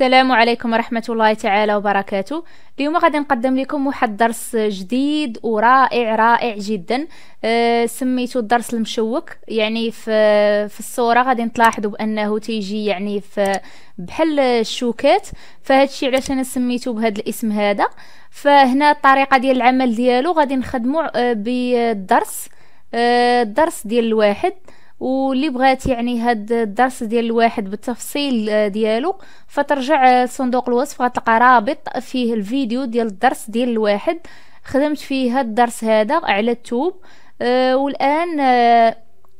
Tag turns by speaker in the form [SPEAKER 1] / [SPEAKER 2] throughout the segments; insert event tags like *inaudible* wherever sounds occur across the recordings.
[SPEAKER 1] السلام عليكم ورحمة الله تعالى وبركاته اليوم غادي نقدم لكم واحد الدرس جديد ورائع رائع جدا أه، سميته الدرس المشوك يعني في, في الصورة غادي تلاحظوا بأنه تيجي يعني في بحل الشوكات فهادشي علاش انا سميته بهذا الاسم هذا فهنا الطريقة ديال العمل ديالو غادي نخدمو أه، بالدرس أه، الدرس ديال الواحد واللي بغات يعني هاد الدرس ديال الواحد بالتفصيل آه، ديالو فترجع لصندوق الوصف غتلقى رابط فيه الفيديو ديال الدرس ديال الواحد خدمت فيه هاد الدرس هذا على التوب آه والان آه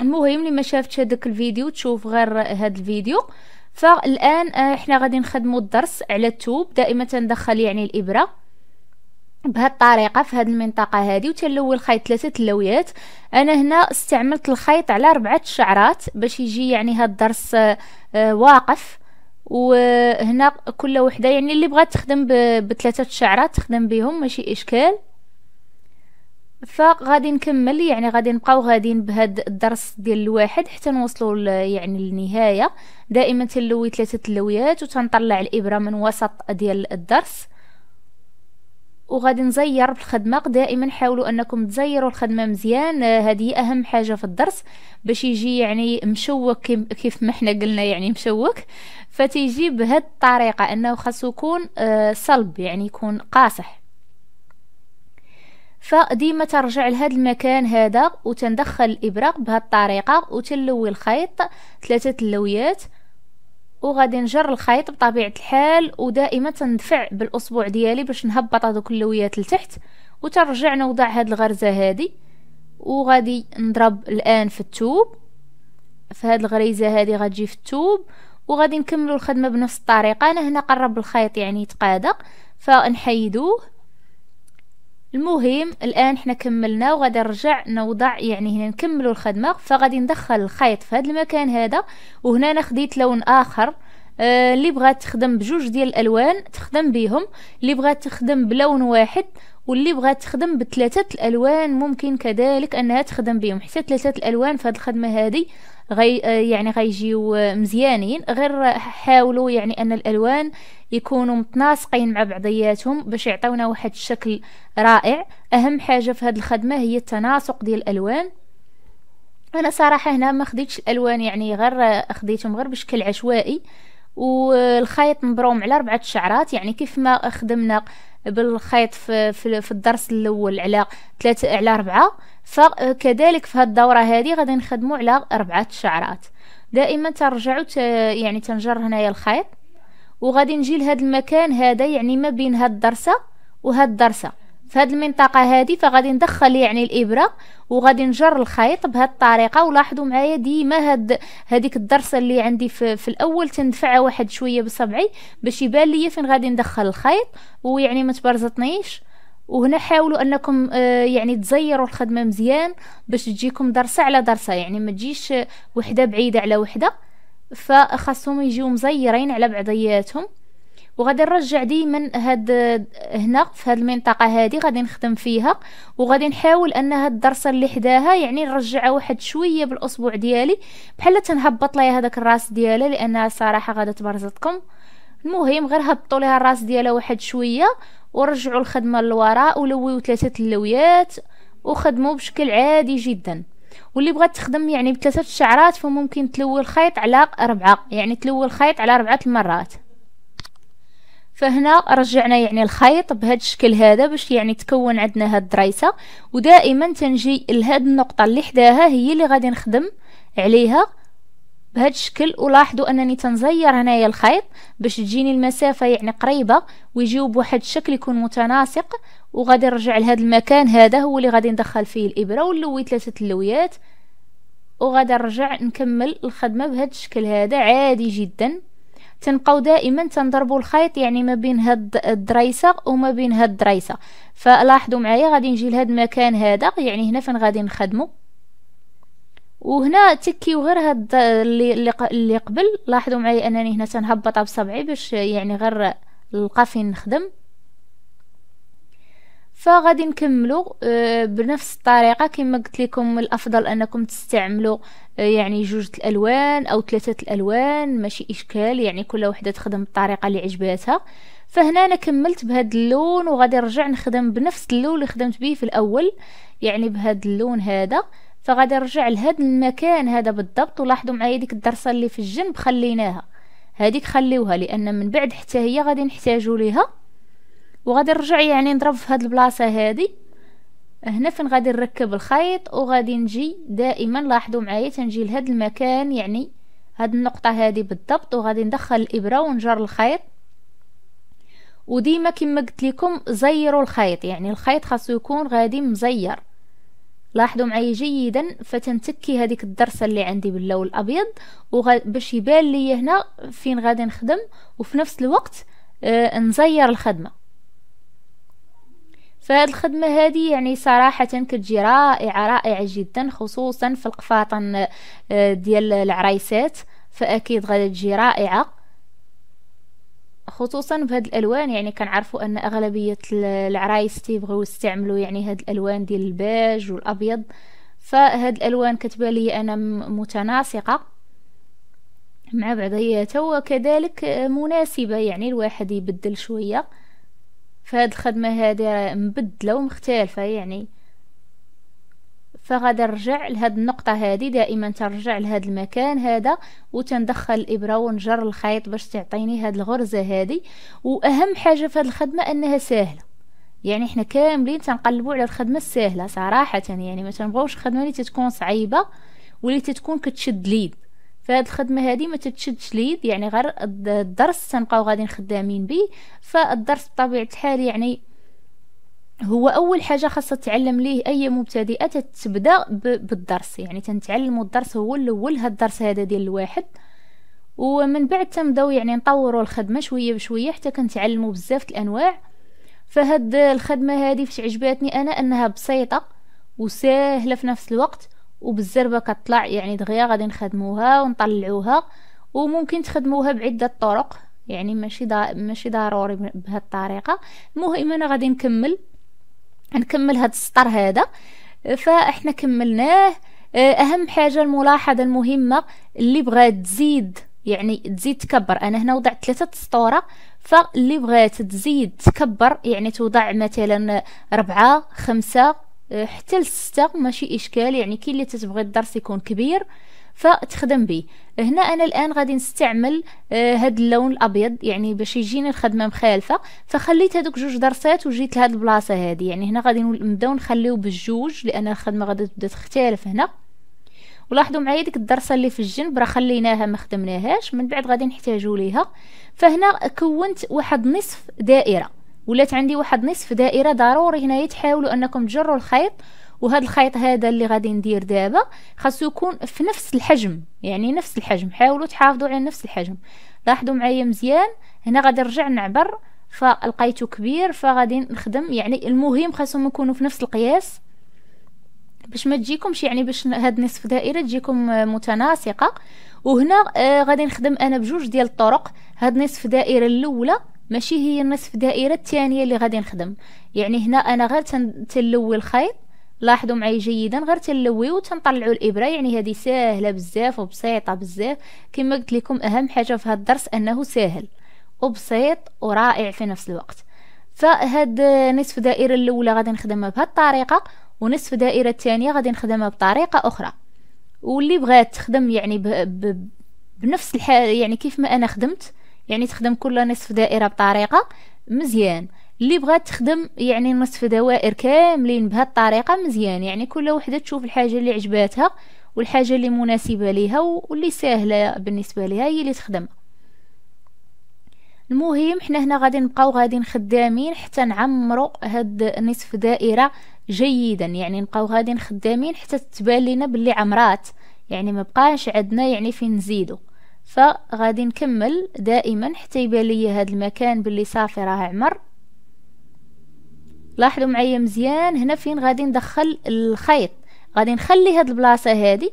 [SPEAKER 1] المهم اللي ما شافتش هذاك الفيديو تشوف غير هاد الفيديو فالان آه، احنا غادي نخدموا الدرس على التوب دائما تندخل يعني الابره بهاد الطريقه في هاد المنطقه هادي وتنلوي الخيط ثلاثه اللويات انا هنا استعملت الخيط على ربعه شعرات باش يجي يعني هاد الدرس آه، واقف وهنا كل وحده يعني اللي بغات تخدم بثلاثه شعرات تخدم بهم ماشي اشكال فغادي نكمل يعني غادي نبقاو غاديين بهاد الدرس ديال الواحد حتى نوصلوا يعني للنهايه دائما تنلوي ثلاثه اللويات وتنطلع الابره من وسط ديال الدرس وغادي نزير بالخدمه دائما حاولوا انكم تزيروا الخدمه مزيان آه، هذه اهم حاجه في الدرس باش يجي يعني مشوك كيف ما حنا قلنا يعني مشوك فتيجي بهذه الطريقه انه خاصو يكون آه، صلب يعني يكون قاصح فديما ترجع لهاد المكان هذا وتندخل الابره بهاد الطريقه وتلوي الخيط ثلاثه اللويات وغادي نجر الخيط بطبيعه الحال ودائما تندفع بالاصبع ديالي باش نهبط هذوك اللويات لتحت وترجع نوضع هاد الغرزه هذه وغادي نضرب الان في التوب في هاد الغريزه هذه غتجي في التوب وغادي نكملوا الخدمه بنفس الطريقه انا هنا قرب الخيط يعني يتقادق فنحيدوه المهم الان حنا كملنا وغادي نرجع نوضع يعني هنا نكملوا الخدمه فغادي ندخل الخيط في هذا المكان هذا وهنا انا خديت لون اخر آه، اللي بغات تخدم بجوج ديال الالوان تخدم بيهم اللي بغات تخدم بلون واحد واللي بغات تخدم بثلاثه الالوان ممكن كذلك انها تخدم بهم حتى ثلاثه الالوان في هذه الخدمه هذه غي آه، يعني غيجيو آه، مزيانين غير حاولوا يعني ان الالوان يكونوا متناسقين مع بعضياتهم باش يعطيونا واحد الشكل رائع اهم حاجه في هذه الخدمه هي التناسق ديال الالوان انا صراحه هنا ما خديتش الالوان يعني غير خديتهم غير بشكل عشوائي والخيط مبروم على ربعة شعرات يعني كيف ما خدمنا بالخيط في, في, الدرس الاول على ثلاثة على ربعة فكذلك في هاد الدورة هذه غادي نخدمو على ربعة شعرات دائما ترجعوا يعني تنجر هنايا الخيط وغادي نجي لهاد المكان هذا يعني ما بين هاد الدرسه وهاد الدرسه في هذه المنطقه هذه فغادي ندخل يعني الابره وغادي نجر الخيط بهذه الطريقه ولاحظوا معايا ديما هاد هذيك الدرسه اللي عندي في, في الاول تندفعها واحد شويه بصبعي باش يبان ليا فين غادي ندخل الخيط ويعني ما تبرزطنيش وهنا حاولوا انكم آه، يعني تزيروا الخدمه مزيان باش تجيكم درسه على درسه يعني ما تجيش وحده بعيده على وحده فخاصهم يجيو مزيرين على بعضياتهم وغادي نرجع ديما هاد هنا في هاد المنطقه هادي غادي نخدم فيها وغادي نحاول ان هاد الدرسه اللي حداها يعني نرجعها واحد شويه بالأسبوع ديالي بحال تنهبط ليها هذاك الراس ديالها لانها صراحه غادي تبرزطكم المهم غير هبطوا ليها الراس ديالها واحد شويه ورجعوا الخدمه للوراء ولويو ثلاثه اللويات وخدموا بشكل عادي جدا واللي بغات تخدم يعني بثلاثه الشعرات فممكن تلوي الخيط على اربعه يعني تلوي الخيط على اربعه المرات فهنا رجعنا يعني الخيط بهذا الشكل هذا باش يعني تكون عندنا هاد الدريسه ودائما تنجي لهاد النقطه اللي حداها هي اللي غادي نخدم عليها بهذا الشكل ولاحظوا انني تنزير هنايا الخيط باش تجيني المسافه يعني قريبه ويجيو بواحد الشكل يكون متناسق وغادي نرجع لهذا المكان هذا هو اللي غادي ندخل فيه الابره ونلوي ثلاثه اللويات وغادي نرجع نكمل الخدمه بهذا الشكل هذا عادي جدا تنبقاو دائما تنضربوا الخيط يعني ما بين هاد الدريسه وما بين هاد الدريسه فلاحظوا معايا غادي نجي لهاد المكان هذا يعني هنا فين غادي نخدمو وهنا تكيو غير هاد اللي اللي قبل لاحظوا معايا انني هنا تنهبطها بصبعي باش يعني غير نلقى فين نخدم فغادي نكملو آه، بنفس الطريقه كما قلت لكم الافضل انكم تستعملوا آه، يعني جوج الالوان او ثلاثه الالوان ماشي اشكال يعني كل وحده تخدم الطريقه اللي عجباتها فهنا انا كملت بهذا اللون وغادي نرجع نخدم بنفس اللون اللي خدمت به في الاول يعني بهذا اللون هذا فغادي نرجع لهذا المكان هذا بالضبط ولاحظوا معايا ديك الدرسه اللي في الجنب خليناها هذيك خليوها لان من بعد حتى هي غادي نحتاجوا ليها وغادي نرجع يعني نضرب في هاد البلاصه هادي هنا فين غادي نركب الخيط وغادي نجي دائما لاحظوا معايا تنجي لهاد المكان يعني هاد النقطه هادي بالضبط وغادي ندخل الابره ونجر الخيط وديما كما قلت لكم زيروا الخيط يعني الخيط خاصو يكون غادي مزير لاحظوا معايا جيدا فتنتكي هذيك الدرسه اللي عندي باللون الابيض باش يبان لي هنا فين غادي نخدم وفي نفس الوقت آه نزير الخدمه فهاد الخدمة هذه يعني صراحة كتجي رائعة رائعة جدا خصوصا في القفاطن آه، ديال العرايسات فأكيد غادي تجي رائعة خصوصا بهاد الالوان يعني كنعرفوا ان اغلبيه العرايس تيبغيو يستعملوا يعني هاد الالوان ديال الباج والابيض فهاد الالوان كتبان لي انا متناسقه مع بعضياتها وكذلك آه، مناسبه يعني الواحد يبدل شويه فهاد الخدمه راه مبدله ومختلفه يعني فغادي نرجع لهاد النقطه هادي دائما ترجع لهاد المكان هذا وتندخل الابره ونجر الخيط باش تعطيني هاد الغرزه هادي واهم حاجه في هاد الخدمه انها سهله يعني حنا كاملين تنقلبوا على الخدمه السهله صراحه يعني ما تنبغوش خدمة اللي تتكون صعيبه واللي تتكون كتشد اليد فهاد الخدمه هذه ما تتشدش ليد يعني غير الدرس تنبقاو غاديين خدامين به فالدرس بطبيعه الحال يعني هو اول حاجه خاصها تعلم ليه اي مبتدئه تبدا بالدرس يعني تنتعلموا الدرس هو الاول هاد الدرس هذا ديال الواحد ومن بعد تنبداو يعني نطوروا الخدمه شويه بشويه حتى كنتعلموا بزاف الانواع فهاد الخدمه هذه فاش عجباتني انا انها بسيطه وسهله في نفس الوقت وبالزربه كطلع يعني دغيا غادي نخدموها ونطلعوها وممكن تخدموها بعده طرق يعني ماشي دا ماشي ضروري بهذه الطريقه المهم انا غادي نكمل نكمل هذا السطر هذا فاحنا كملناه اهم حاجه الملاحظه المهمه اللي بغات تزيد يعني تزيد تكبر انا هنا وضعت ثلاثه سطوره فاللي بغات تزيد تكبر يعني توضع مثلا ربعة خمسة حتى الستة ماشي إشكال يعني كي اللي تتبغي الدرس يكون كبير فتخدم به هنا انا الان غادي نستعمل آه، هاد اللون الابيض يعني باش يجيني الخدمه مخالفه فخليت هادوك جوج درسات وجيت لهاد البلاصه هادي يعني هنا غادي نبداو نخليو بالجوج لان الخدمه غادي تبدا تختلف هنا ولاحظوا معايا ديك الدرسه اللي في الجنب راه خليناها ما خدمناهاش من بعد غادي نحتاجو ليها فهنا كونت واحد نصف دائره ولات عندي واحد نصف دائره ضروري هنايا تحاولوا انكم تجروا الخيط وهذا الخيط هذا اللي غادي ندير دابا خاصو يكون في نفس الحجم يعني نفس الحجم حاولوا تحافظوا على نفس الحجم لاحظوا معايا مزيان هنا غادي نرجع نعبر فلقيته كبير فغادي نخدم يعني المهم خاصهم يكونوا في نفس القياس باش ما تجيكمش يعني باش هاد نصف دائره تجيكم متناسقه وهنا آه غادي نخدم انا بجوج ديال الطرق هاد نصف دائره الاولى ماشي هي النصف دائره الثانيه اللي غادي نخدم يعني هنا انا غير تنلوي الخيط لاحظوا معايا جيدا غير تنلويو وتنطلعوا الابره يعني هذه ساهله بزاف وبسيطه بزاف كما قلت لكم اهم حاجه في هذا الدرس انه ساهل وبسيط ورائع في نفس الوقت فهاد نصف دائره الاولى غادي نخدمها بهذه الطريقه ونصف دائره الثانيه غادي نخدمها بطريقه اخرى واللي بغات تخدم يعني ب... ب... بنفس الحال يعني كيف ما انا خدمت يعني تخدم كل نصف دائره بطريقه مزيان اللي بغات تخدم يعني نصف دوائر كاملين بهذه الطريقه مزيان يعني كل وحده تشوف الحاجه اللي عجباتها والحاجه اللي مناسبه ليها واللي سهله بالنسبه ليها هي اللي تخدمها المهم حنا هنا غادي نبقاو غادي خدامين حتى نعمروا هاد نصف دائره جيدا يعني نبقاو غادي خدامين حتى تبان لينا باللي عمرات يعني ما بقاش عندنا يعني فين نزيدو فغادي نكمل دائما حتى يبان ليا هذا المكان باللي صافي راه عمر لاحظوا معايا مزيان هنا فين غادي ندخل الخيط غادي نخلي هاد البلاصه هادي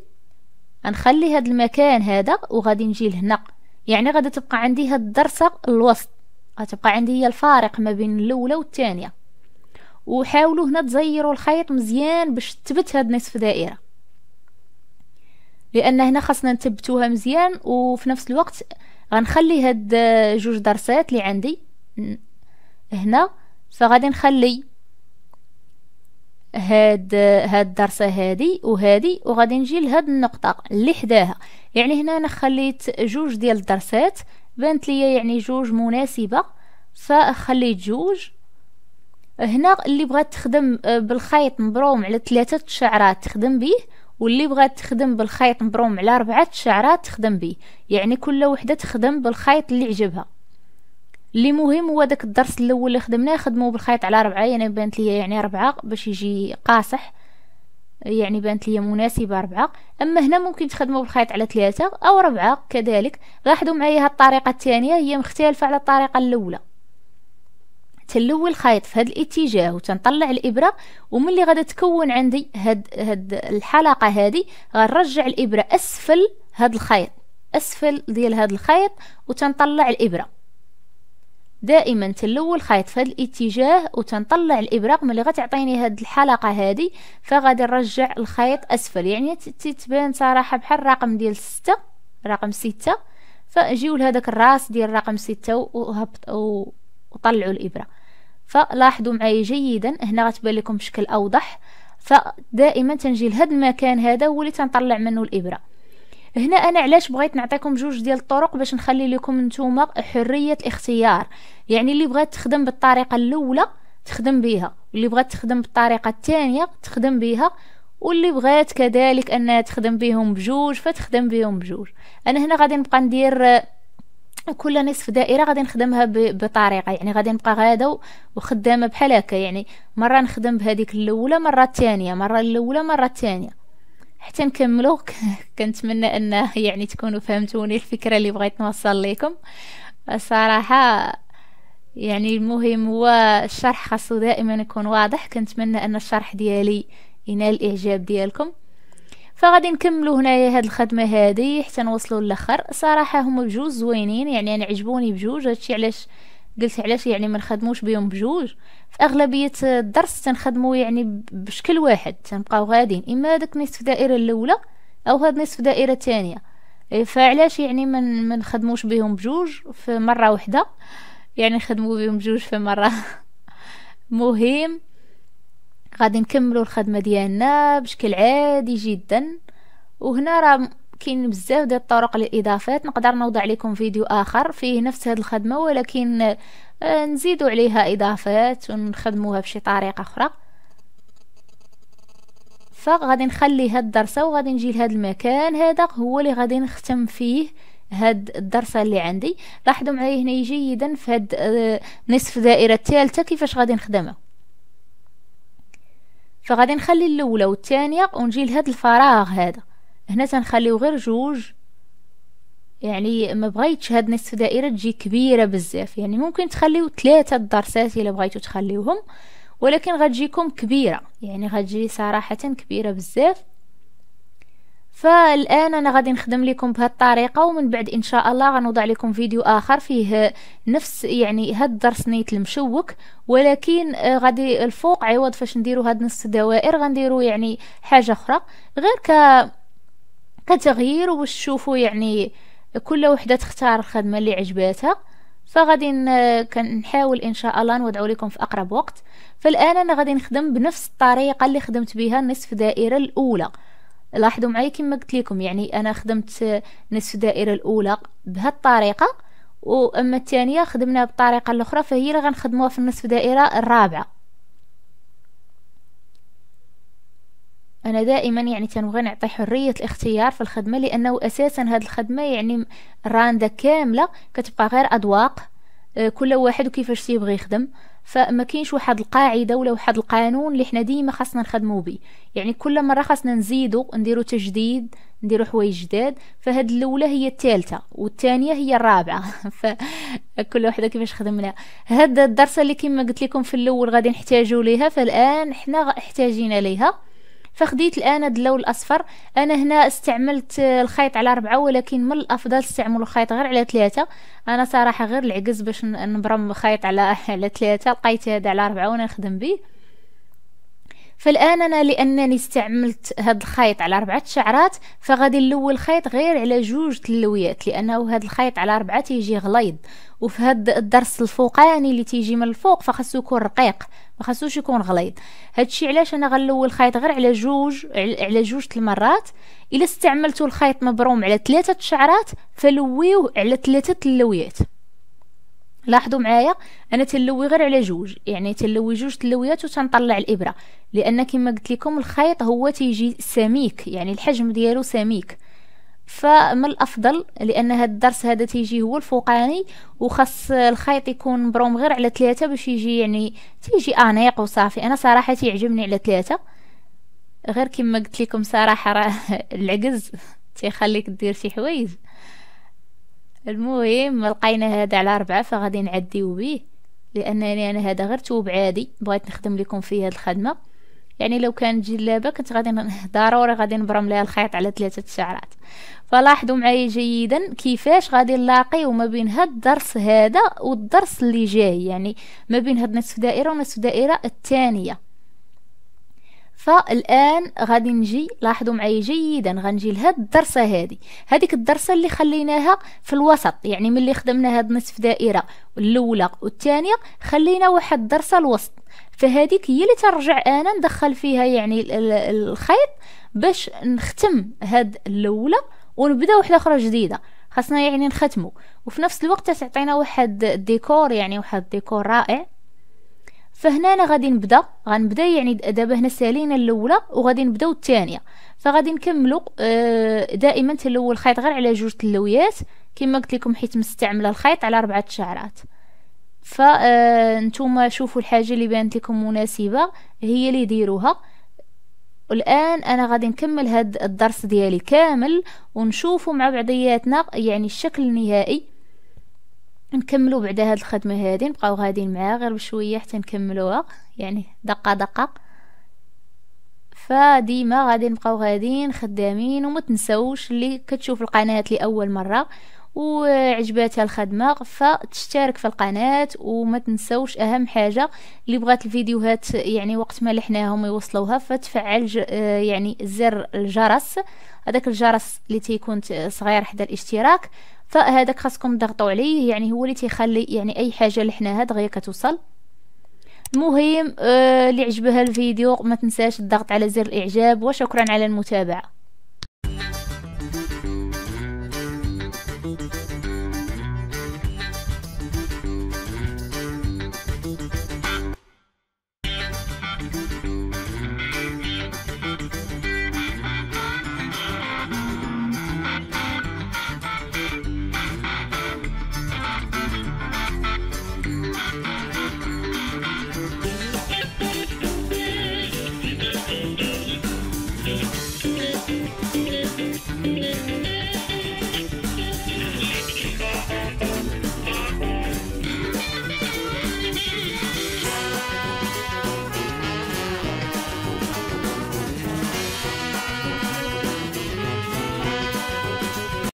[SPEAKER 1] غنخلي هاد المكان هذا وغادي نجي لهنا يعني غادي تبقى عندي هاد الدرسه الوسط غتبقى عندي هي الفارق ما بين الاولى والثانيه وحاولوا هنا تزيروا الخيط مزيان باش تثبت هاد نصف دائره لان هنا خاصنا نثبتوها مزيان وفي نفس الوقت غنخلي هاد جوج درسات اللي عندي هنا فغادي نخلي هاد هاد الدرسه هادي وهادي وغادي نجي لهاد النقطه اللي حداها يعني هنا انا خليت جوج ديال الدرسات بانت ليا يعني جوج مناسبه فخليت جوج هنا اللي بغات تخدم بالخيط مبروم على ثلاثه شعرات تخدم به واللي بغات تخدم بالخيط مبروم على ربعة شعرات تخدم به يعني كل وحدة تخدم بالخيط اللي عجبها اللي مهم هو داك الدرس الاول اللي خدمناه خدمو بالخيط على ربعة يعني بانت ليا يعني ربعة باش يجي قاصح يعني بانت ليا مناسبه ربعة اما هنا ممكن تخدموا بالخيط على ثلاثة او ربعة كذلك لاحظوا معايا هاد الطريقه الثانيه هي مختلفه على الطريقه الاولى تلوي الخيط في هذا الاتجاه وتنطلع الابره وملي غادا تكون عندي هاد هاد الحلقه هذه غنرجع الابره اسفل هاد الخيط اسفل ديال هاد الخيط وتنطلع الابره دائما تلوي الخيط في هذا الاتجاه وتنطلع الابره ملي غتعطيني هاد الحلقه هادي فغادي نرجع الخيط اسفل يعني تتبان صراحه بحال رقم ديال ستة رقم ستة فجيو لهداك الراس ديال رقم ستة وهبط وطلعوا الابره فلاحظوا معي جيدا هنا غتبان لكم بشكل اوضح فدائما تنجي لهاد المكان هذا هو اللي تنطلع منه الابره هنا انا علاش بغيت نعطيكم جوج ديال الطرق باش نخلي لكم نتوما حريه الاختيار يعني اللي بغات تخدم بالطريقه الاولى تخدم بها واللي بغات تخدم بالطريقه الثانيه تخدم بها واللي بغات كذلك انها تخدم بهم بجوج فتخدم بهم بجوج انا هنا غادي نبقى ندير كل نصف دائره غادي نخدمها بطريقه يعني غادي نبقى غاده وخدامه بحال هكا يعني مره نخدم بهذيك الاولى مره الثانيه مره الاولى مره الثانيه حتى نكملو *laughs* كنتمنى ان يعني تكونوا فهمتوني الفكره اللي بغيت نوصل لكم صراحه يعني المهم هو الشرح خاصو دائما يكون واضح كنتمنى ان الشرح ديالي ينال الاعجاب ديالكم فغادي نكملو هنايا هاد الخدمه هادي حتى نوصلوا للاخر صراحه هما بجوج زوينين يعني انا عجبوني بجوج هادشي علاش قلت علاش يعني ما نخدموش بهم بجوج في اغلبيه الدرس تنخدمو يعني بشكل واحد تنبقاو غاديين اما داك نصف دائره الاولى او هاد نصف دائره الثانيه فعلاش يعني ما نخدموش بهم بجوج في مره واحده يعني نخدمو بهم بجوج في مره *laughs* مهم غادي نكملو الخدمه ديالنا بشكل عادي جدا وهنا راه كاين بزاف ديال الطرق للاضافات نقدر نوضع لكم فيديو اخر فيه نفس هذه الخدمه ولكن آه، نزيدو عليها اضافات ونخدموها بشي طريقه اخرى فغادي نخلي هاد الدرسه وغادي نجي لهاد المكان هذا هو اللي غادي نختم فيه هاد الدرسه اللي عندي لاحظوا معايا هنا جيدا في هاد آه، نصف دائره الثالثه كيفاش غادي نخدمها فغادي نخلي الاولى والثانيه ونجي لهاد الفراغ هذا هنا تنخليو غير جوج يعني ما بغيتش هاد نصف دائره تجي كبيره بزاف يعني ممكن تخليو ثلاثه الدرسات الا بغيتو تخليوهم ولكن غتجيكم كبيره يعني غتجي صراحه كبيره بزاف فالان انا غادي نخدم لكم بهذه الطريقه ومن بعد ان شاء الله غنوضع لكم فيديو اخر فيه نفس يعني هاد الدرس نيت المشوك ولكن آه، غادي الفوق عوض فاش نديرو هاد نص دوائر غنديرو يعني حاجه اخرى غير ك كتغيير واش يعني كل وحده تختار الخدمه اللي عجباتها فغادي كنحاول ان شاء الله نوضعو لكم في اقرب وقت فالان انا غادي نخدم بنفس الطريقه اللي خدمت بها النصف دائره الاولى لاحظوا معي كما قلت لكم يعني انا خدمت نصف دائره الاولى بهالطريقه واما الثانيه خدمناها بالطريقه الاخرى فهي اللي غنخدموها في النصف دائره الرابعه انا دائما يعني تنبغي نعطي حريه الاختيار في الخدمه لانه اساسا هذه الخدمه يعني راندا كامله كتبقى غير اذواق آه، كل واحد وكيفاش تيبغي يخدم فما كاينش واحد القاعده ولا واحد القانون اللي حنا ديما خاصنا نخدمو به يعني كل مره خاصنا نزيدو نديرو تجديد نديرو حوايج جداد فهاد الاولى هي الثالثه والثانيه هي الرابعه *laughs* فكل وحده كيفاش خدمنا هاد الدرس اللي كما قلت لكم في الاول غادي نحتاجو ليها فالان حنا احتاجينا ليها فخديت الان هذا اللون الاصفر انا هنا استعملت الخيط على ربعة ولكن من الافضل استعملوا الخيط غير على ثلاثة انا صراحة غير العجز باش نبرم خيط على *laughs* على ثلاثة لقيت هذا على ربعة وانا نخدم به فالان انا لانني استعملت هاد الخيط على ربعة شعرات فغادي نلوي الخيط غير على جوج تلويات لانه هاد الخيط على ربعة تيجي غليظ وفي هاد الدرس الفوقاني اللي تيجي من الفوق فخاصو يكون رقيق ما خاصوش يكون غليظ هادشي علاش انا غنلوي الخيط غير على جوج على جوج المرات الا استعملتو الخيط مبروم على ثلاثه شعرات فلويوه على ثلاثه تلويات لاحظوا معايا انا تنلوي غير على جوج يعني تنلوي جوج تلويات وتنطلع الابره لان كما قلت لكم الخيط هو تيجي سميك يعني الحجم ديالو سميك فمن الافضل لان هذا الدرس هذا تيجي هو الفوقاني وخاص الخيط يكون بروم غير على ثلاثة باش يجي يعني تيجي انيق وصافي انا صراحه تيعجبني على ثلاثة غير كما قلت لكم صراحه راه *laughs* العجز تيخليك دير شي حوايج المهم لقينا هذا على ربعة فغادي نعديو به لانني انا هذا غير توب عادي بغيت نخدم لكم فيه هاد الخدمه يعني لو كانت جلابه كنت غادي *laughs* ضروري غادي نبرم لها الخيط على ثلاثه شعرات فلاحظوا معايا جيدا كيفاش غادي نلاقيو وما بين هاد الدرس هذا والدرس اللي جاي يعني ما بين هاد نصف دائره ونصف دائره الثانيه فالان غادي نجي لاحظوا معي جيدا غنجي لهاد الدرسه هذه هذيك الدرسه اللي خليناها في الوسط يعني ملي خدمنا هاد نصف دائره الاولى والثانيه خلينا واحد الدرسه الوسط فهذيك هي اللي ترجع انا ندخل فيها يعني الخيط باش نختم هاد الاولى ونبدا واحده اخرى جديده خاصنا يعني نختمو وفي نفس الوقت تعطينا واحد الديكور يعني واحد الديكور رائع فهنا انا غادي نبدا غنبدا يعني دابا هنا سالينا الاولى وغادي نبداو الثانيه فغادي نكملو آه، دائما تلوي الخيط غير على جوج تلويات كما قلت لكم حيت مستعمله الخيط على اربعه شعرات آه، نتوما شوفوا الحاجه اللي بانت لكم مناسبه هي اللي ديروها والان انا غادي نكمل هاد الدرس ديالي كامل ونشوفوا مع بعضياتنا يعني الشكل النهائي نكملو بعدا هاد الخدمه هادي نبقاو غاديين معاها غير بشويه حتى نكملوها يعني دقه دقه فديما غادي نبقاو غاديين خدامين وما تنساوش اللي كتشوف القناه لاول مره وعجباتها الخدمه فتشترك في القناه وما تنساوش اهم حاجه اللي بغات الفيديوهات يعني وقت ما لحناهم يوصلوها فتفعل آه، يعني زر الجرس هذاك الجرس اللي تيكون صغير حدا الاشتراك فهذاك خاصكم تضغطوا عليه يعني هو اللي تيخلي يعني اي حاجه هاد دغيا كتوصل المهم آه اللي عجبها الفيديو ما تنساش الضغط على زر الاعجاب وشكرا على المتابعه